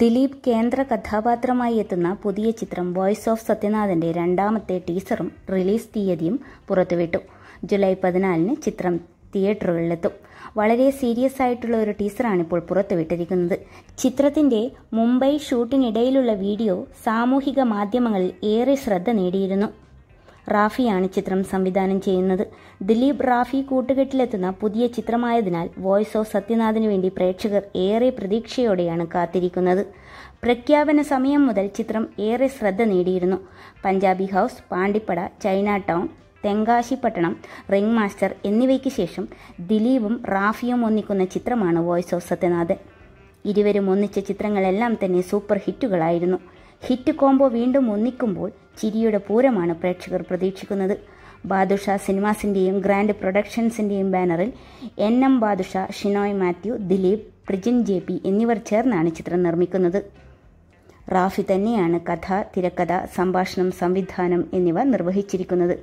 ദിലീപ് കേന്ദ്ര കഥാപാത്രമായി എത്തുന്ന പുതിയ ചിത്രം വോയിസ് ഓഫ് സത്യനാഥന്റെ രണ്ടാമത്തെ ടീസറും റിലീസ് തീയതിയും പുറത്തുവിട്ടു ജൂലൈ പതിനാലിന് ചിത്രം തിയേറ്ററുകളിലെത്തും വളരെ സീരിയസ് ആയിട്ടുള്ള ഒരു ടീസറാണ് ഇപ്പോൾ പുറത്തുവിട്ടിരിക്കുന്നത് ചിത്രത്തിന്റെ മുംബൈ ഷൂട്ടിനിടയിലുള്ള വീഡിയോ സാമൂഹിക മാധ്യമങ്ങളിൽ ഏറെ ശ്രദ്ധ നേടിയിരുന്നു റാഫിയാണ് ചിത്രം സംവിധാനം ചെയ്യുന്നത് ദിലീപ് റാഫി കൂട്ടുകെട്ടിലെത്തുന്ന പുതിയ ചിത്രമായതിനാൽ വോയിസ് ഓഫ് സത്യനാഥിനു വേണ്ടി പ്രേക്ഷകർ ഏറെ പ്രതീക്ഷയോടെയാണ് കാത്തിരിക്കുന്നത് പ്രഖ്യാപന സമയം മുതൽ ചിത്രം ഏറെ ശ്രദ്ധ നേടിയിരുന്നു Punjabi House Pandippada China Town Thenkasipattanam Ring Master എന്നിവയ്ക്ക് ശേഷം ദിലീപും റാഫിയും ഒന്നിക്കുന്ന ചിത്രമാണ് വോയിസ് ഓഫ് സത്യനാഥൻ ഇരുവരും ഒന്നിച്ച ചിത്രങ്ങളെല്ലാം തന്നെ സൂപ്പർ ഹിറ്റുകളായിരുന്നു ഹിറ്റ് കോംബോ വീണ്ടും ഒന്നിക്കുമ്പോൾ ചിരിയുടെ പൂരമാണ് പ്രേക്ഷകർ പ്രതീക്ഷിക്കുന്നത് ബാദുഷ സിനിമാസിൻ്റെയും ഗ്രാൻഡ് പ്രൊഡക്ഷൻസിൻ്റെയും ബാനറിൽ N M Badusha Shinoy Mathew Dileep Prijin J P എന്നിവർ ചേർന്നാണ് ചിത്രം നിർമ്മിക്കുന്നത് റാഫി തന്നെയാണ് കഥ തിരക്കഥ സംഭാഷണം സംവിധാനം എന്നിവ നിർവഹിച്ചിരിക്കുന്നത്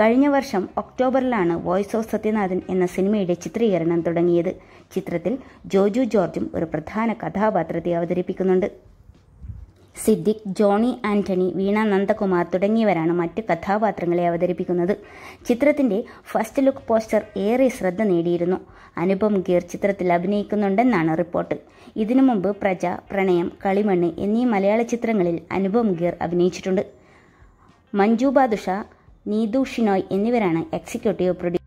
കഴിഞ്ഞ വർഷം ഒക്ടോബറിലാണ് വോയിസ് ഓഫ് സത്യനാഥൻ എന്ന സിനിമയുടെ ചിത്രീകരണം തുടങ്ങിയത് ചിത്രത്തിൽ ജോജു ജോർജും ഒരു പ്രധാന കഥാപാത്രത്തെ അവതരിപ്പിക്കുന്നുണ്ട് സിദ്ദിഖ് ജോണി ആന്റണി വീണ നന്ദകുമാർ തുടങ്ങിയവരാണ് മറ്റ് കഥാപാത്രങ്ങളെ അവതരിപ്പിക്കുന്നത് ചിത്രത്തിന്റെ ഫസ്റ്റ് ലുക്ക് പോസ്റ്റർ ഏറെ ശ്രദ്ധ നേടിയിരുന്നു അനുപം ഗീർ ചിത്രത്തിൽ അഭിനയിക്കുന്നുണ്ടെന്നാണ് റിപ്പോർട്ട് ഇതിനു മുമ്പ് പ്രജ പ്രണയം കളിമണ്ണ് എന്നീ മലയാള ചിത്രങ്ങളിൽ അനുപം ഗീർ അഭിനയിച്ചിട്ടുണ്ട് മഞ്ജു ബാദുഷ നീതു ഷിനോയ് എന്നിവരാണ് എക്സിക്യൂട്ടീവ് പ്രൊഡ്യൂസർ